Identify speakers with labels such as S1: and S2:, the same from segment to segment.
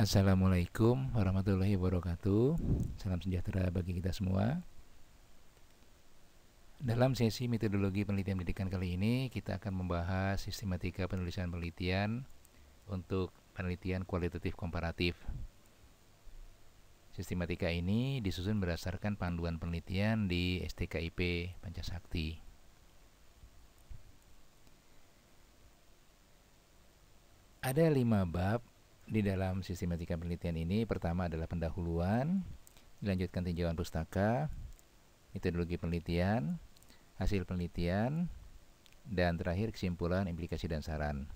S1: Assalamualaikum warahmatullahi wabarakatuh. Salam sejahtera bagi kita semua. Dalam sesi metodologi penelitian pendidikan kali ini, kita akan membahas sistematika penulisan penelitian untuk penelitian kualitatif komparatif. Sistematika ini disusun berdasarkan panduan penelitian di STKIP Pancasakti. Ada lima bab di dalam sistematika penelitian ini pertama adalah pendahuluan, dilanjutkan tinjauan pustaka, metodologi penelitian, hasil penelitian, dan terakhir kesimpulan, implikasi dan saran.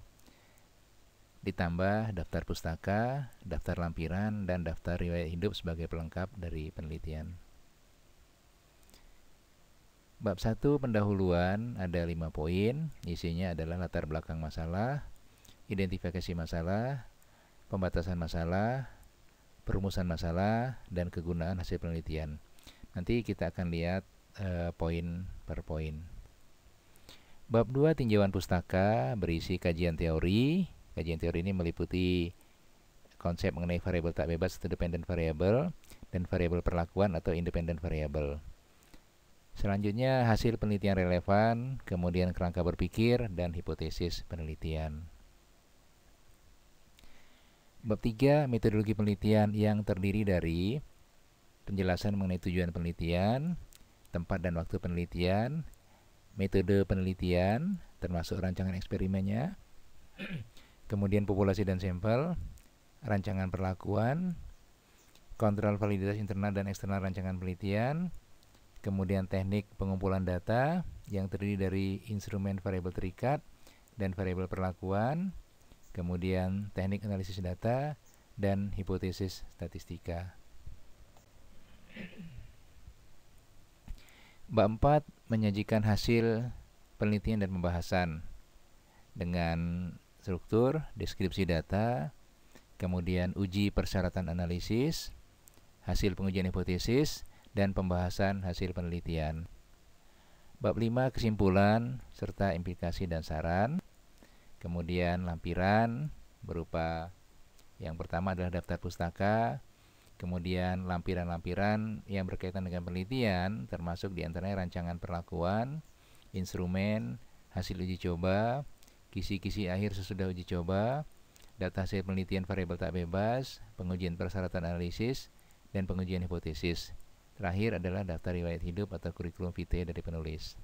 S1: Ditambah daftar pustaka, daftar lampiran, dan daftar riwayat hidup sebagai pelengkap dari penelitian. Bab 1 pendahuluan ada lima poin, isinya adalah latar belakang masalah, identifikasi masalah, pembatasan masalah, perumusan masalah, dan kegunaan hasil penelitian. Nanti kita akan lihat e, poin per poin. Bab 2 tinjauan pustaka berisi kajian teori. Kajian teori ini meliputi konsep mengenai variabel tak bebas atau dependent variable dan variabel perlakuan atau independent variable. Selanjutnya hasil penelitian relevan, kemudian kerangka berpikir dan hipotesis penelitian. Bab 3 metodologi penelitian yang terdiri dari penjelasan mengenai tujuan penelitian, tempat dan waktu penelitian, metode penelitian termasuk rancangan eksperimennya, kemudian populasi dan sampel, rancangan perlakuan, kontrol validitas internal dan eksternal rancangan penelitian, kemudian teknik pengumpulan data yang terdiri dari instrumen variabel terikat dan variabel perlakuan, kemudian teknik analisis data, dan hipotesis statistika. Bab 4 menyajikan hasil penelitian dan pembahasan dengan struktur, deskripsi data, kemudian uji persyaratan analisis, hasil pengujian hipotesis, dan pembahasan hasil penelitian. Bab 5 kesimpulan serta implikasi dan saran kemudian lampiran berupa yang pertama adalah daftar pustaka, kemudian lampiran-lampiran yang berkaitan dengan penelitian, termasuk diantaranya rancangan perlakuan, instrumen, hasil uji coba, kisi-kisi akhir sesudah uji coba, data hasil penelitian variabel tak bebas, pengujian persyaratan analisis, dan pengujian hipotesis. Terakhir adalah daftar riwayat hidup atau kurikulum vitae dari penulis.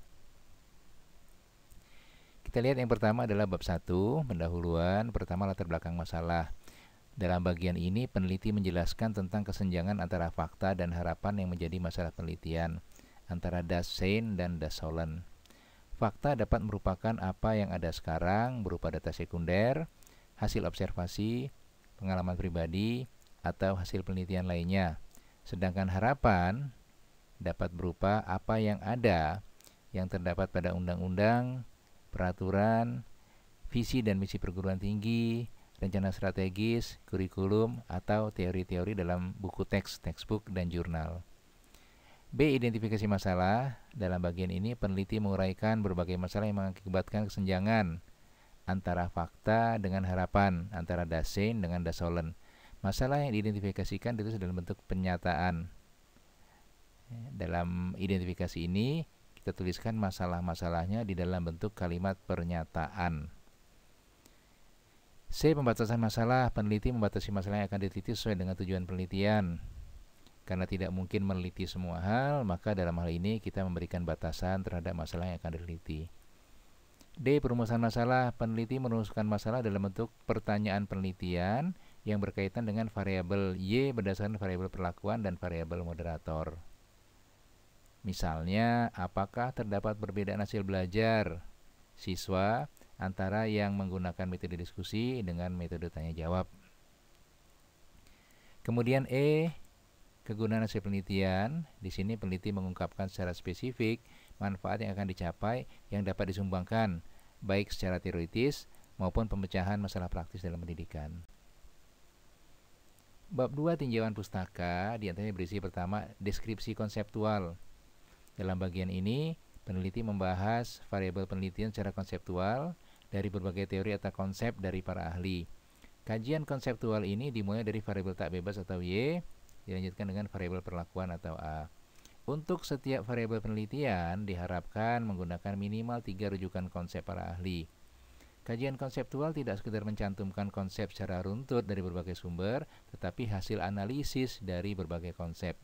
S1: Kita lihat yang pertama adalah bab 1, pendahuluan, pertama latar belakang masalah. Dalam bagian ini, peneliti menjelaskan tentang kesenjangan antara fakta dan harapan yang menjadi masalah penelitian antara das sein dan das solen. Fakta dapat merupakan apa yang ada sekarang berupa data sekunder, hasil observasi, pengalaman pribadi, atau hasil penelitian lainnya. Sedangkan harapan dapat berupa apa yang ada yang terdapat pada undang-undang, peraturan, visi dan misi perguruan tinggi, rencana strategis, kurikulum, atau teori-teori dalam buku teks, textbook, dan jurnal. B. Identifikasi masalah. Dalam bagian ini, peneliti menguraikan berbagai masalah yang mengakibatkan kesenjangan antara fakta dengan harapan, antara dasen dengan Dasolen. Masalah yang diidentifikasikan itu dalam bentuk penyataan. Dalam identifikasi ini, kita tuliskan masalah-masalahnya di dalam bentuk kalimat pernyataan. C. Pembatasan masalah Peneliti membatasi masalah yang akan diteliti sesuai dengan tujuan penelitian Karena tidak mungkin meneliti semua hal Maka dalam hal ini kita memberikan batasan terhadap masalah yang akan diteliti D. Perumusan masalah Peneliti merumuskan masalah dalam bentuk pertanyaan penelitian Yang berkaitan dengan variabel Y berdasarkan variabel perlakuan dan variabel moderator Misalnya, apakah terdapat perbedaan hasil belajar siswa antara yang menggunakan metode diskusi dengan metode tanya jawab. Kemudian E, kegunaan hasil penelitian. Di sini peneliti mengungkapkan secara spesifik manfaat yang akan dicapai yang dapat disumbangkan baik secara teoritis maupun pemecahan masalah praktis dalam pendidikan. Bab 2 tinjauan pustaka diantaranya berisi pertama deskripsi konseptual dalam bagian ini, peneliti membahas variabel penelitian secara konseptual dari berbagai teori atau konsep dari para ahli. Kajian konseptual ini dimulai dari variabel tak bebas atau Y, dilanjutkan dengan variabel perlakuan atau A. Untuk setiap variabel penelitian diharapkan menggunakan minimal tiga rujukan konsep para ahli. Kajian konseptual tidak sekedar mencantumkan konsep secara runtut dari berbagai sumber, tetapi hasil analisis dari berbagai konsep.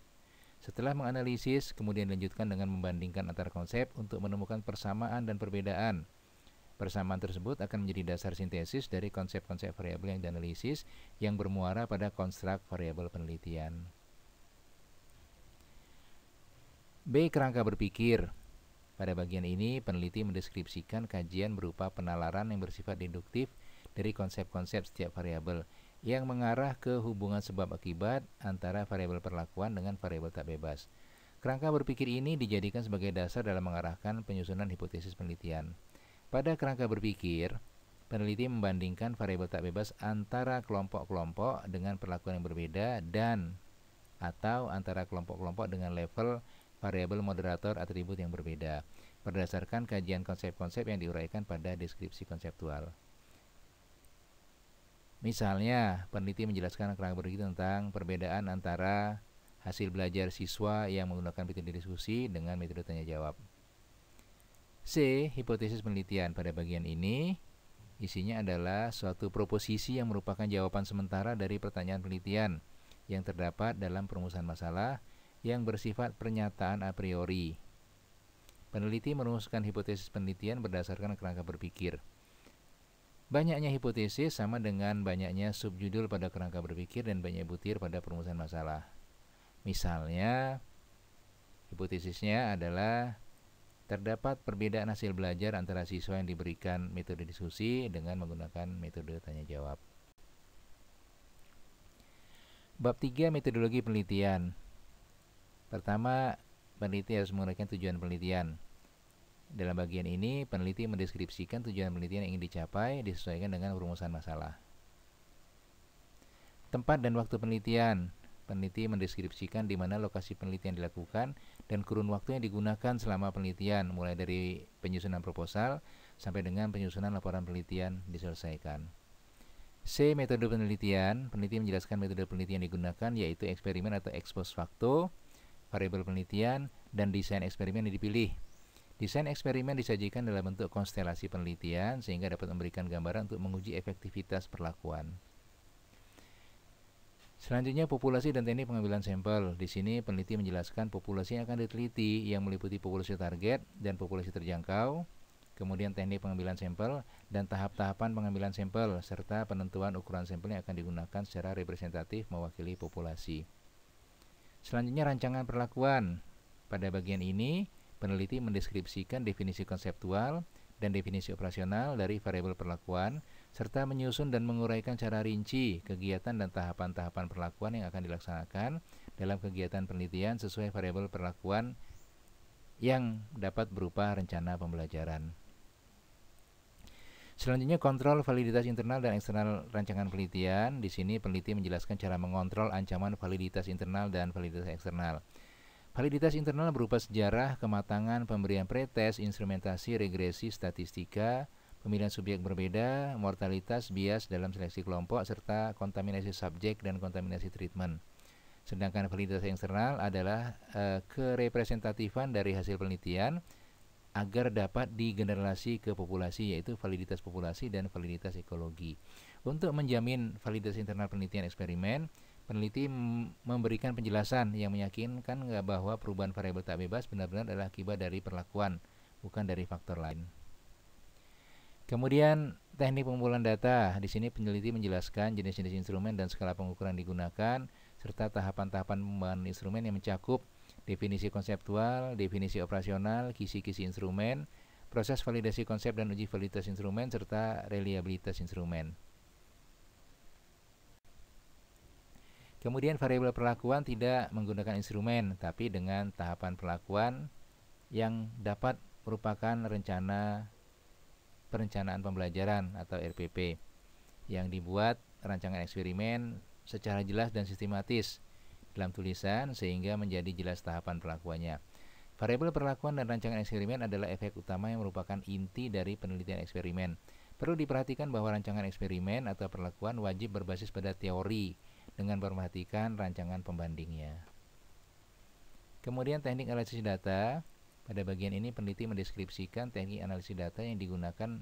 S1: Setelah menganalisis, kemudian dilanjutkan dengan membandingkan antar konsep untuk menemukan persamaan dan perbedaan. Persamaan tersebut akan menjadi dasar sintesis dari konsep-konsep variabel yang dianalisis yang bermuara pada konstruk variabel penelitian. B. Kerangka berpikir Pada bagian ini, peneliti mendeskripsikan kajian berupa penalaran yang bersifat deduktif dari konsep-konsep setiap variabel yang mengarah ke hubungan sebab akibat antara variabel perlakuan dengan variabel tak bebas. Kerangka berpikir ini dijadikan sebagai dasar dalam mengarahkan penyusunan hipotesis penelitian. Pada kerangka berpikir, peneliti membandingkan variabel tak bebas antara kelompok-kelompok dengan perlakuan yang berbeda dan atau antara kelompok-kelompok dengan level variabel moderator atribut yang berbeda berdasarkan kajian konsep-konsep yang diuraikan pada deskripsi konseptual. Misalnya, peneliti menjelaskan kerangka berpikir tentang perbedaan antara hasil belajar siswa yang menggunakan metode diskusi dengan metode tanya jawab. C. Hipotesis penelitian pada bagian ini isinya adalah suatu proposisi yang merupakan jawaban sementara dari pertanyaan penelitian yang terdapat dalam perumusan masalah yang bersifat pernyataan a priori. Peneliti merumuskan hipotesis penelitian berdasarkan kerangka berpikir. Banyaknya hipotesis sama dengan banyaknya subjudul pada kerangka berpikir dan banyak butir pada perumusan masalah. Misalnya, hipotesisnya adalah terdapat perbedaan hasil belajar antara siswa yang diberikan metode diskusi dengan menggunakan metode tanya jawab. Bab 3 metodologi penelitian. Pertama, peneliti harus menggunakan tujuan penelitian. Dalam bagian ini, peneliti mendeskripsikan tujuan penelitian yang ingin dicapai disesuaikan dengan rumusan masalah. Tempat dan waktu penelitian. Peneliti mendeskripsikan di mana lokasi penelitian dilakukan dan kurun waktu yang digunakan selama penelitian, mulai dari penyusunan proposal sampai dengan penyusunan laporan penelitian diselesaikan. C. Metode penelitian. Peneliti menjelaskan metode penelitian digunakan yaitu eksperimen atau ex post facto, variabel penelitian, dan desain eksperimen yang dipilih. Desain eksperimen disajikan dalam bentuk konstelasi penelitian sehingga dapat memberikan gambaran untuk menguji efektivitas perlakuan. Selanjutnya populasi dan teknik pengambilan sampel. Di sini peneliti menjelaskan populasi yang akan diteliti yang meliputi populasi target dan populasi terjangkau, kemudian teknik pengambilan sampel dan tahap-tahapan pengambilan sampel serta penentuan ukuran sampel yang akan digunakan secara representatif mewakili populasi. Selanjutnya rancangan perlakuan. Pada bagian ini peneliti mendeskripsikan definisi konseptual dan definisi operasional dari variabel perlakuan, serta menyusun dan menguraikan cara rinci kegiatan dan tahapan-tahapan perlakuan yang akan dilaksanakan dalam kegiatan penelitian sesuai variabel perlakuan yang dapat berupa rencana pembelajaran. Selanjutnya kontrol validitas internal dan eksternal rancangan penelitian. Di sini peneliti menjelaskan cara mengontrol ancaman validitas internal dan validitas eksternal. Validitas internal berupa sejarah, kematangan, pemberian pretest, instrumentasi, regresi, statistika, pemilihan subjek berbeda, mortalitas, bias dalam seleksi kelompok, serta kontaminasi subjek dan kontaminasi treatment. Sedangkan validitas eksternal adalah e, eh, kerepresentatifan dari hasil penelitian agar dapat digenerasi ke populasi yaitu validitas populasi dan validitas ekologi. Untuk menjamin validitas internal penelitian eksperimen, Peneliti memberikan penjelasan yang meyakinkan nggak bahwa perubahan variabel tak bebas benar-benar adalah akibat dari perlakuan, bukan dari faktor lain. Kemudian teknik pengumpulan data. Di sini peneliti menjelaskan jenis-jenis instrumen dan skala pengukuran yang digunakan serta tahapan-tahapan pembangunan instrumen yang mencakup definisi konseptual, definisi operasional, kisi-kisi instrumen, proses validasi konsep dan uji validitas instrumen serta reliabilitas instrumen. Kemudian variabel perlakuan tidak menggunakan instrumen, tapi dengan tahapan perlakuan yang dapat merupakan rencana perencanaan pembelajaran atau RPP yang dibuat rancangan eksperimen secara jelas dan sistematis dalam tulisan sehingga menjadi jelas tahapan perlakuannya. Variabel perlakuan dan rancangan eksperimen adalah efek utama yang merupakan inti dari penelitian eksperimen. Perlu diperhatikan bahwa rancangan eksperimen atau perlakuan wajib berbasis pada teori dengan memperhatikan rancangan pembandingnya. Kemudian teknik analisis data. Pada bagian ini peneliti mendeskripsikan teknik analisis data yang digunakan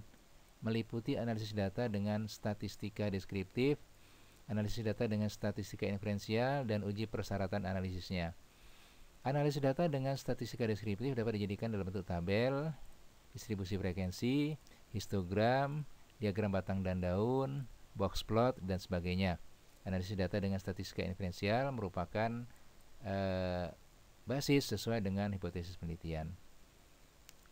S1: meliputi analisis data dengan statistika deskriptif, analisis data dengan statistika inferensial, dan uji persyaratan analisisnya. Analisis data dengan statistika deskriptif dapat dijadikan dalam bentuk tabel, distribusi frekuensi, histogram, diagram batang dan daun, box plot, dan sebagainya. Analisis data dengan statistika inferensial merupakan e, basis sesuai dengan hipotesis penelitian.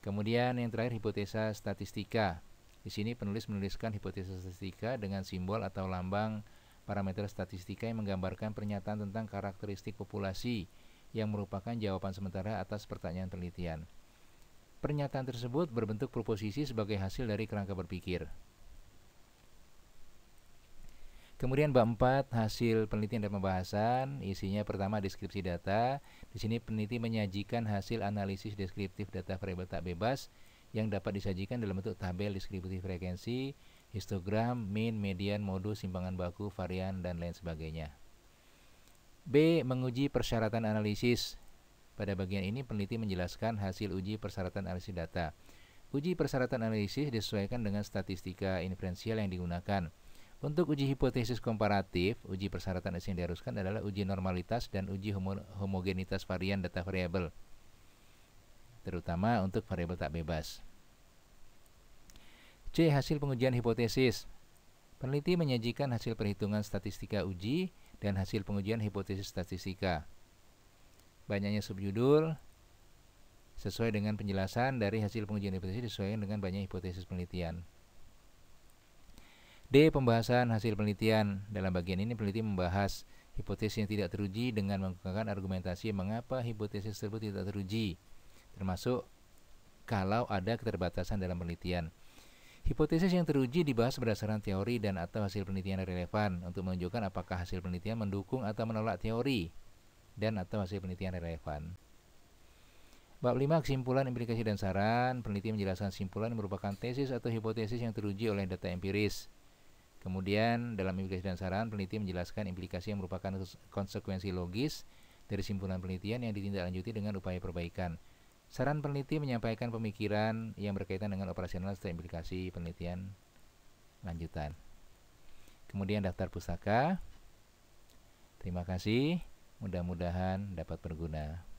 S1: Kemudian yang terakhir hipotesa statistika. Di sini penulis menuliskan hipotesa statistika dengan simbol atau lambang parameter statistika yang menggambarkan pernyataan tentang karakteristik populasi yang merupakan jawaban sementara atas pertanyaan penelitian. Pernyataan tersebut berbentuk proposisi sebagai hasil dari kerangka berpikir. Kemudian bab 4 hasil penelitian dan pembahasan, isinya pertama deskripsi data. Di sini peneliti menyajikan hasil analisis deskriptif data variabel tak bebas yang dapat disajikan dalam bentuk tabel deskriptif frekuensi, histogram, mean, median, modus, simpangan baku, varian dan lain sebagainya. B. Menguji persyaratan analisis. Pada bagian ini peneliti menjelaskan hasil uji persyaratan analisis data. Uji persyaratan analisis disesuaikan dengan statistika inferensial yang digunakan untuk uji hipotesis komparatif, uji persyaratan yang diharuskan adalah uji normalitas dan uji homo homogenitas varian data variabel, terutama untuk variabel tak bebas. C. Hasil pengujian hipotesis. Peneliti menyajikan hasil perhitungan statistika uji dan hasil pengujian hipotesis statistika. Banyaknya subjudul sesuai dengan penjelasan dari hasil pengujian hipotesis disesuaikan dengan banyak hipotesis penelitian. D. Pembahasan hasil penelitian. Dalam bagian ini peneliti membahas hipotesis yang tidak teruji dengan menggunakan argumentasi mengapa hipotesis tersebut tidak teruji, termasuk kalau ada keterbatasan dalam penelitian. Hipotesis yang teruji dibahas berdasarkan teori dan atau hasil penelitian yang relevan untuk menunjukkan apakah hasil penelitian mendukung atau menolak teori dan atau hasil penelitian yang relevan. Bab 5 kesimpulan implikasi dan saran peneliti menjelaskan simpulan merupakan tesis atau hipotesis yang teruji oleh data empiris Kemudian dalam implikasi dan saran, peneliti menjelaskan implikasi yang merupakan konsekuensi logis dari simpulan penelitian yang ditindaklanjuti dengan upaya perbaikan. Saran peneliti menyampaikan pemikiran yang berkaitan dengan operasional serta implikasi penelitian lanjutan. Kemudian daftar pusaka. Terima kasih, mudah-mudahan dapat berguna.